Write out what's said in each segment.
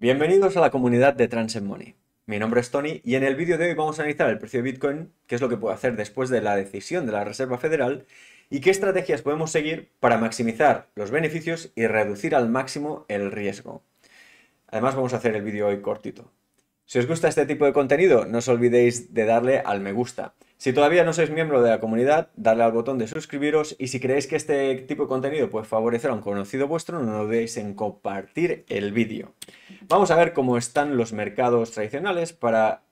Bienvenidos a la comunidad de Transit Money. Mi nombre es Tony y en el vídeo de hoy vamos a analizar el precio de Bitcoin, qué es lo que puede hacer después de la decisión de la Reserva Federal y qué estrategias podemos seguir para maximizar los beneficios y reducir al máximo el riesgo. Además vamos a hacer el vídeo hoy cortito. Si os gusta este tipo de contenido, no os olvidéis de darle al me gusta. Si todavía no sois miembro de la comunidad, darle al botón de suscribiros y si creéis que este tipo de contenido puede favorecer a un conocido vuestro, no dudéis en compartir el vídeo. Vamos a ver cómo están los mercados tradicionales para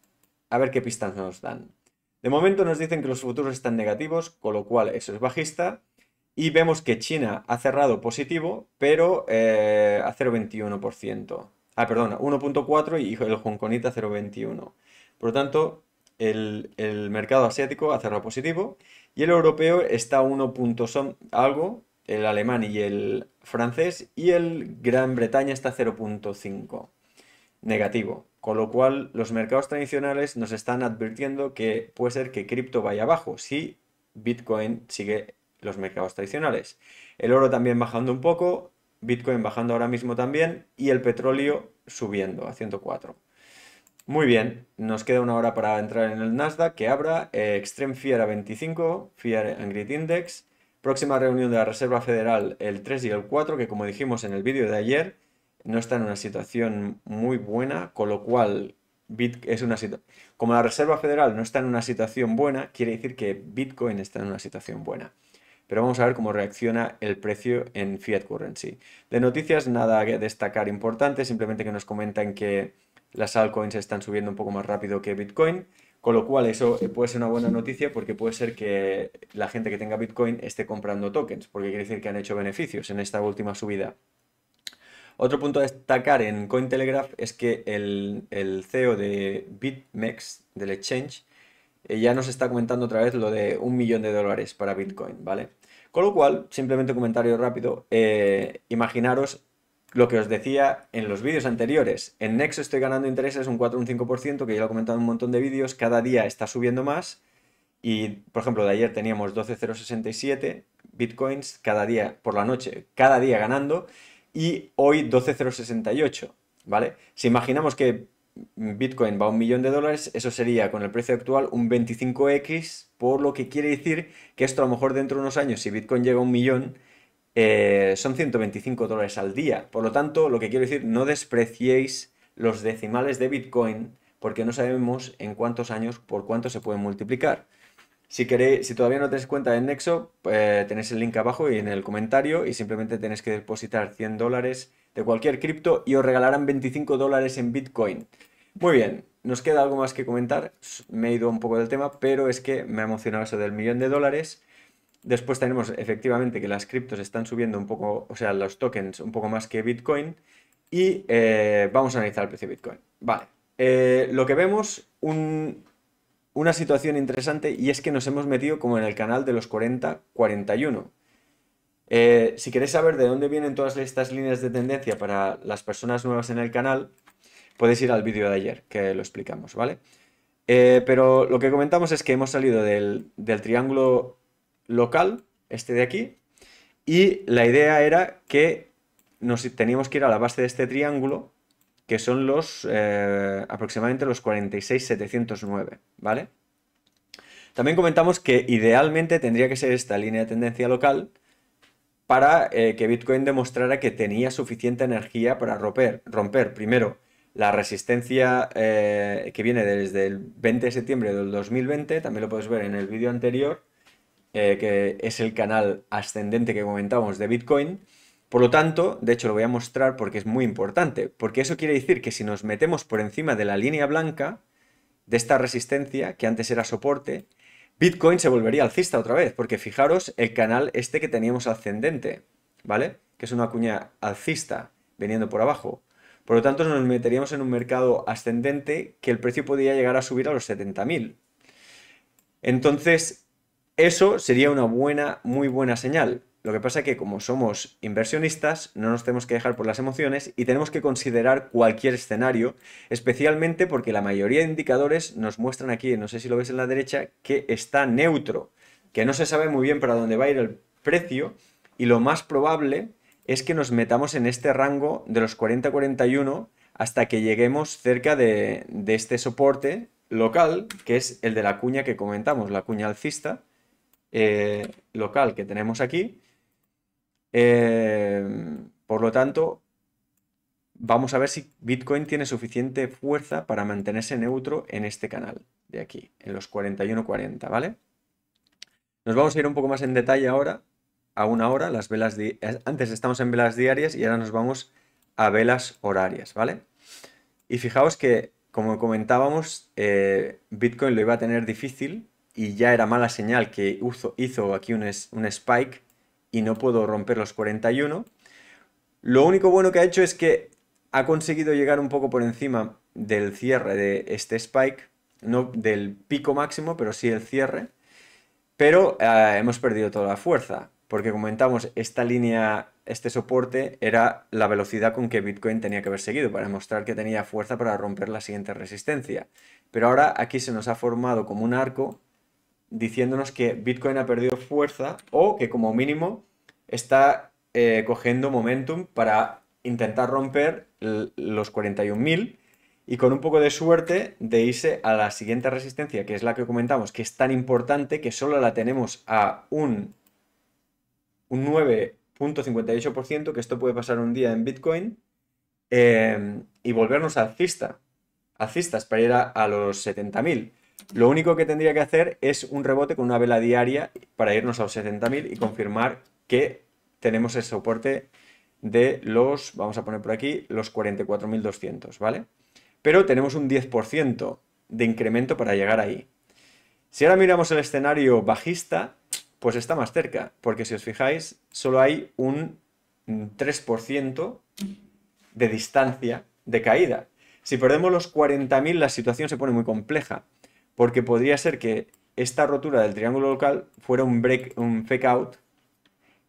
a ver qué pistas nos dan. De momento nos dicen que los futuros están negativos, con lo cual eso es bajista. Y vemos que China ha cerrado positivo, pero eh, a 0,21%. Ah, perdón, 1.4 y el Kongita 0,21. Por lo tanto, el, mercado asiático ha cerrado positivo y el europeo está a 1. algo, el alemán y el francés, y el Gran Bretaña está a 0.5 negativo. Con lo cual, los mercados tradicionales nos están advirtiendo que puede ser que cripto vaya abajo si Bitcoin sigue los mercados tradicionales. El oro también bajando un poco, Bitcoin bajando ahora mismo también y el petróleo subiendo a 104. Muy bien, nos queda una hora para entrar en el Nasdaq que abra eh, Extreme Fear a 25, Fear and Index, próxima reunión de la Reserva Federal el 3 y el 4 que como dijimos en el vídeo de ayer no está en una situación muy buena, con lo cual Bit es una como la Reserva Federal no está en una situación buena, quiere decir que Bitcoin está en una situación buena. Pero vamos a ver cómo reacciona el precio en fiat currency. De noticias nada que destacar importante, simplemente que nos comentan que las altcoins están subiendo un poco más rápido que Bitcoin, con lo cual eso eh, puede ser una buena noticia porque puede ser que la gente que tenga Bitcoin esté comprando tokens, porque quiere decir que han hecho beneficios en esta última subida. Otro punto a destacar en Cointelegraph es que el, CEO de BitMEX, del exchange, eh, ya nos está comentando otra vez lo de un millón de dólares para Bitcoin, ¿vale? Con lo cual, simplemente un comentario rápido, eh, imaginaros lo que os decía en los vídeos anteriores. En Nexo estoy ganando intereses un 4 un 5%, que ya lo he comentado en un montón de vídeos, cada día está subiendo más. Y, por ejemplo, de ayer teníamos 12.067 bitcoins cada día por la noche, cada día ganando, y hoy 12.068, ¿vale? Si imaginamos que Bitcoin va a un millón de dólares, eso sería con el precio actual un 25x, por lo que quiere decir que esto a lo mejor dentro de unos años, si Bitcoin llega a un millón, eh, son 125 dólares al día. Por lo tanto, lo que quiero decir, no despreciéis los decimales de Bitcoin porque no sabemos en cuántos años por cuánto se pueden multiplicar. Si, si todavía no tenéis cuenta de Nexo, eh, tenéis el link abajo y en el comentario y simplemente tenéis que depositar 100 dólares de cualquier cripto y os regalarán 25 dólares en Bitcoin. Muy bien, nos queda algo más que comentar, me he ido un poco del tema, pero es que me ha emocionado eso del millón de dólares Después tenemos efectivamente que las criptos están subiendo un poco, o sea, los tokens un poco más que Bitcoin. Y eh, vamos a analizar el precio de Bitcoin. Vale, eh, lo que vemos, un, una situación interesante y es que nos hemos metido como en el canal de los 40-41. Eh, si queréis saber de dónde vienen todas estas líneas de tendencia para las personas nuevas en el canal, podéis ir al vídeo de ayer que lo explicamos, ¿vale? pero lo que comentamos es que hemos salido del, del triángulo local, este de aquí, y la idea era que nos teníamos que ir a la base de este triángulo, que son los eh, aproximadamente los 46,709, ¿vale? También comentamos que idealmente tendría que ser esta línea de tendencia local para eh, que Bitcoin demostrara que tenía suficiente energía para romper, romper primero, la resistencia eh, que viene desde el 20 de septiembre del 2020, también lo puedes ver en el vídeo anterior, eh, que es el canal ascendente que comentábamos de Bitcoin. Por lo tanto, de hecho lo voy a mostrar porque es muy importante, porque eso quiere decir que si nos metemos por encima de la línea blanca de esta resistencia, que antes era soporte, Bitcoin se volvería alcista otra vez, porque fijaros el canal este que teníamos ascendente, ¿vale? Que es una cuña alcista veniendo por abajo. Por lo tanto, nos meteríamos en un mercado ascendente que el precio podría llegar a subir a los 70.000. Entonces, eso sería una buena, muy buena señal. Lo que pasa es que como somos inversionistas, no nos tenemos que dejar por las emociones y tenemos que considerar cualquier escenario, especialmente porque la mayoría de indicadores nos muestran aquí, no sé si lo ves en la derecha, que está neutro, que no se sabe muy bien para dónde va a ir el precio y lo más probable es que nos metamos en este rango de los 40-41 hasta que lleguemos cerca de, de este soporte local, que es el de la cuña que comentamos, la cuña alcista, eh, local que tenemos aquí. Eh, por lo tanto, vamos a ver si Bitcoin tiene suficiente fuerza para mantenerse neutro en este canal de aquí, en los 41.40, ¿vale? Nos vamos a ir un poco más en detalle ahora, a una hora, las velas eh, antes estamos en velas diarias y ahora nos vamos a velas horarias, ¿vale? Y fijaos que, como comentábamos, Bitcoin lo iba a tener difícil y ya era mala señal que hizo, aquí un, spike y no puedo romper los 41. Lo único bueno que ha hecho es que ha conseguido llegar un poco por encima del cierre de este spike, no del pico máximo, pero sí el cierre. Pero eh, hemos perdido toda la fuerza, porque comentamos, esta línea, este soporte era la velocidad con que Bitcoin tenía que haber seguido para mostrar que tenía fuerza para romper la siguiente resistencia. Pero ahora aquí se nos ha formado como un arco diciéndonos que Bitcoin ha perdido fuerza o que como mínimo está eh, cogiendo momentum para intentar romper los 41.000 y con un poco de suerte de irse a la siguiente resistencia, que es la que comentamos, que es tan importante que solo la tenemos a un, un 9.58%, que esto puede pasar un día en Bitcoin, eh, y volvernos alcista, alcistas para ir a los 70.000. Lo único que tendría que hacer es un rebote con una vela diaria para irnos a los 70.000 y confirmar que tenemos el soporte de los, vamos a poner por aquí, los 44.200, ¿vale? Pero tenemos un 10% de incremento para llegar ahí. Si ahora miramos el escenario bajista, pues está más cerca, porque si os fijáis, solo hay un 3% de distancia de caída. Si perdemos los 40.000, la situación se pone muy compleja porque podría ser que esta rotura del triángulo local fuera un break, un fake out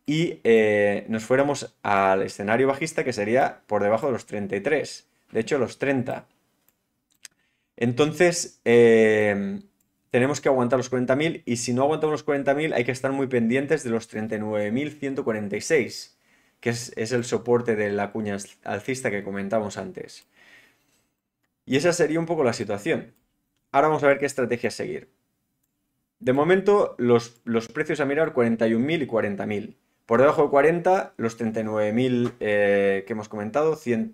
y eh, nos fuéramos al escenario bajista que sería por debajo de los 33, de hecho los 30. Entonces, eh, tenemos que aguantar los 40.000 y si no aguantamos los 40.000 hay que estar muy pendientes de los 39.146, que es, es, el soporte de la cuña alcista que comentamos antes. Y esa sería un poco la situación. Ahora vamos a ver qué estrategia seguir. De momento, los, los precios a mirar 41.000 y 40.000. Por debajo de 40, los 39.000 eh, que hemos comentado, 40.000,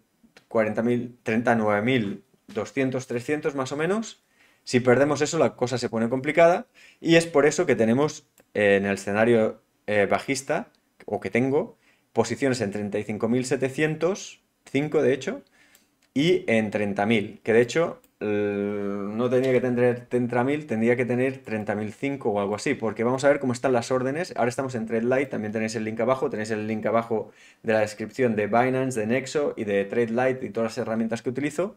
39.000, 300 más o menos. Si perdemos eso, la cosa se pone complicada y es por eso que tenemos eh, en el escenario eh, bajista, o que tengo, posiciones en 35.700, 5 de hecho, y en 30.000, que de hecho eh, no tenía que tener 30.000, tendría que tener 30.005 o algo así, porque vamos a ver cómo están las órdenes. Ahora estamos en TradeLite, también tenéis el link abajo, tenéis el link abajo de la descripción de Binance, de Nexo y de TradeLite y todas las herramientas que utilizo,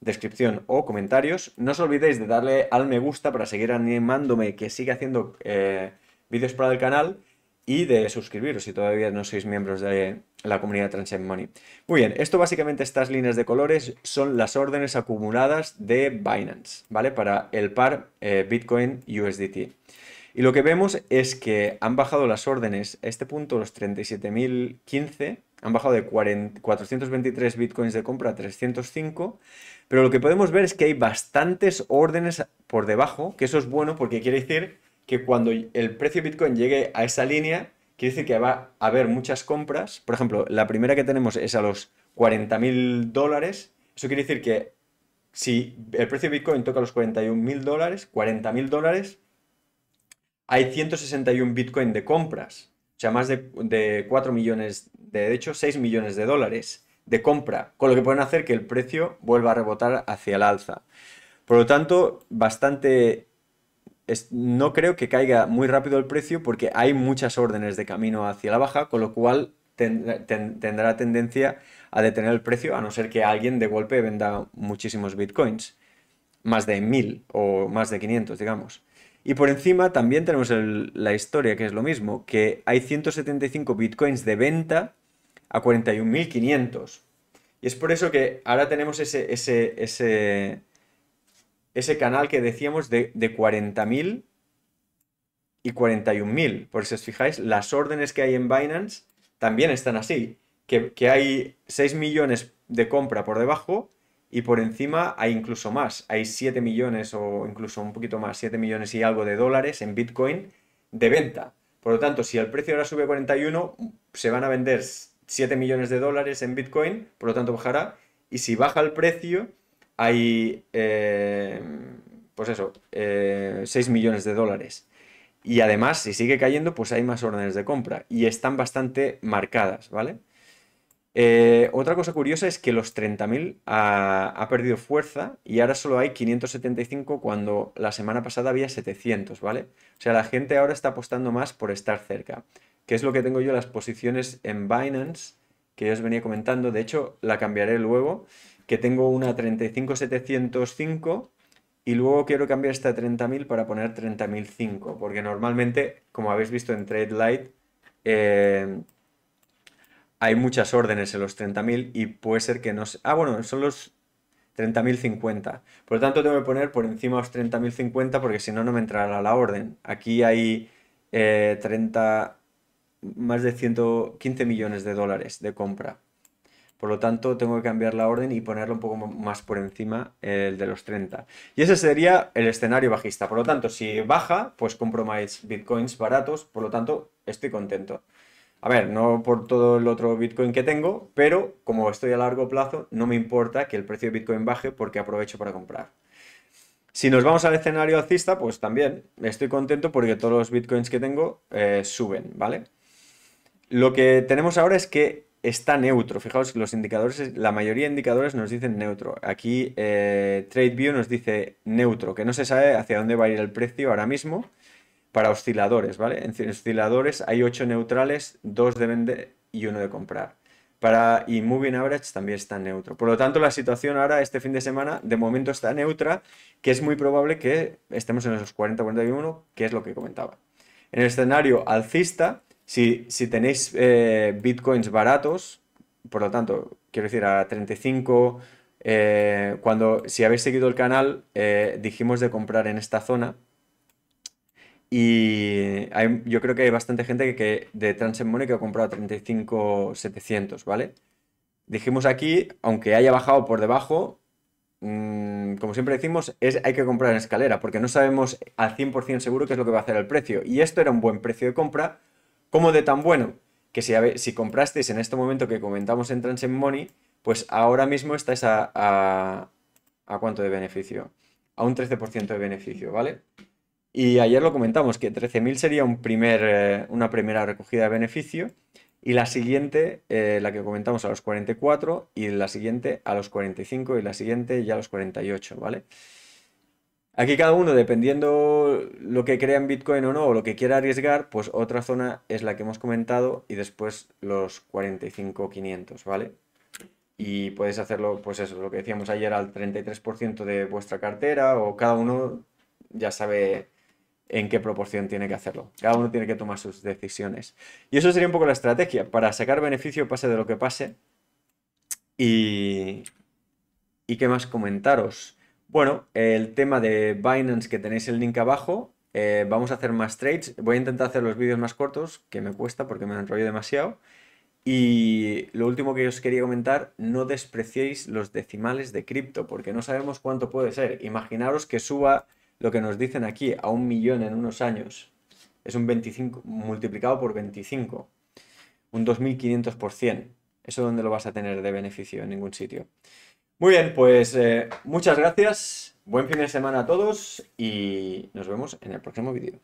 descripción o comentarios. No os olvidéis de darle al me gusta para seguir animándome que siga haciendo eh, vídeos para el canal y de suscribiros si todavía no sois miembros de la comunidad Transcend Money. Muy bien, esto básicamente, estas líneas de colores son las órdenes acumuladas de Binance, ¿vale? Para el par eh, Bitcoin-USDT. Y lo que vemos es que han bajado las órdenes, a este punto los 37.015, han bajado de 423 bitcoins de compra a 305, pero lo que podemos ver es que hay bastantes órdenes por debajo, que eso es bueno porque quiere decir que cuando el precio de Bitcoin llegue a esa línea, quiere decir que va a haber muchas compras. Por ejemplo, la primera que tenemos es a los 40.000 dólares. Eso quiere decir que si el precio de Bitcoin toca los 41.000 dólares, 40.000 dólares, hay 161 Bitcoin de compras. O sea, más de, 4 millones, de, de hecho 6 millones de dólares de compra, con lo que pueden hacer que el precio vuelva a rebotar hacia el alza. Por lo tanto, bastante no creo que caiga muy rápido el precio porque hay muchas órdenes de camino hacia la baja, con lo cual tendrá tendencia a detener el precio a no ser que alguien de golpe venda muchísimos bitcoins, más de 1000 o más de 500, digamos. Y por encima también tenemos la historia, que es lo mismo, que hay 175 bitcoins de venta a 41.500. Y es por eso que ahora tenemos ese, ese canal que decíamos de, 40.000 y 41.000. Por si os fijáis, las órdenes que hay en Binance también están así, que, que hay 6 millones de compra por debajo y por encima hay incluso más, hay 7 millones o incluso un poquito más, 7 millones y algo de dólares en Bitcoin de venta. Por lo tanto, si el precio ahora sube 41, se van a vender 7 millones de dólares en Bitcoin, por lo tanto bajará. Y si baja el precio, hay, eh, pues eso, 6 eh, millones de dólares. Y además, si sigue cayendo, pues hay más órdenes de compra y están bastante marcadas, ¿vale? Eh, otra cosa curiosa es que los 30.000 ha, perdido fuerza y ahora solo hay 575 cuando la semana pasada había 700, ¿vale? O sea, la gente ahora está apostando más por estar cerca, que es lo que tengo yo las posiciones en Binance, que yo os venía comentando, de hecho la cambiaré luego que tengo una 35705 y luego quiero cambiar esta 30.000 para poner 30.005, porque normalmente, como habéis visto en Trade Light, eh, hay muchas órdenes en los 30.000 y puede ser que no se... Ah, bueno, son los 30.050. Por lo tanto, tengo que poner por encima los 30.050 porque si no, no me entrará la orden. Aquí hay 30... Eh, más de 115 millones de dólares de compra. Por lo tanto, tengo que cambiar la orden y ponerlo un poco más por encima el de los 30. Y ese sería el escenario bajista. Por lo tanto, si baja, pues compro más bitcoins baratos. Por lo tanto, estoy contento. A ver, no por todo el otro Bitcoin que tengo, pero como estoy a largo plazo, no me importa que el precio de Bitcoin baje porque aprovecho para comprar. Si nos vamos al escenario alcista, pues también estoy contento porque todos los Bitcoins que tengo eh, suben, ¿vale? Lo que tenemos ahora es que está neutro. Fijaos que los indicadores, la mayoría de indicadores nos dicen neutro. Aquí eh, TradeView nos dice neutro, que no se sabe hacia dónde va a ir el precio ahora mismo para osciladores, ¿vale? En osciladores hay 8 neutrales, 2 de vender y 1 de comprar. Para, y Moving Average también está neutro. Por lo tanto, la situación ahora, este fin de semana, de momento está neutra, que es muy probable que estemos en esos 40-41, que es lo que comentaba. En el escenario alcista, si, tenéis eh, bitcoins baratos, por lo tanto, quiero decir, a 35, eh, cuando, si habéis seguido el canal, eh, dijimos de comprar en esta zona. Y yo creo que hay bastante gente que, de transmónica Money que ha comprado a 35,700, ¿vale? Dijimos aquí, aunque haya bajado por debajo, mm, como siempre decimos, es, hay que comprar en escalera, porque no sabemos al 100% seguro qué es lo que va a hacer el precio. Y esto era un buen precio de compra, ¿Cómo de tan bueno? Que si, comprasteis en este momento que comentamos en Transcend Money, pues ahora mismo estáis a, a, cuánto de beneficio? A un 13% de beneficio, ¿vale? Y ayer lo comentamos, que 13.000 sería un primer, eh, una primera recogida de beneficio y la siguiente, eh, la que comentamos a los 44 y la siguiente a los 45 y la siguiente ya a los 48, ¿vale? Aquí cada uno, dependiendo lo que crea en Bitcoin o no, o lo que quiera arriesgar, pues otra zona es la que hemos comentado y después los 45.500, ¿vale? Y podéis hacerlo, pues eso, lo que decíamos ayer, al 33% de vuestra cartera o cada uno ya sabe en qué proporción tiene que hacerlo. Cada uno tiene que tomar sus decisiones. Y eso sería un poco la estrategia, para sacar beneficio pase de lo que pase. Y... ¿Y qué más comentaros? Bueno, el tema de Binance que tenéis el link abajo, eh, vamos a hacer más trades. Voy a intentar hacer los vídeos más cortos, que me cuesta porque me enrollo demasiado. Y lo último que os quería comentar, no despreciéis los decimales de cripto, porque no sabemos cuánto puede ser. Imaginaros que suba lo que nos dicen aquí a un millón en unos años. Es un 25 multiplicado por 25, un 2500%. ¿Eso donde lo vas a tener de beneficio? En ningún sitio. Muy bien, pues eh, muchas gracias, buen fin de semana a todos y nos vemos en el próximo vídeo.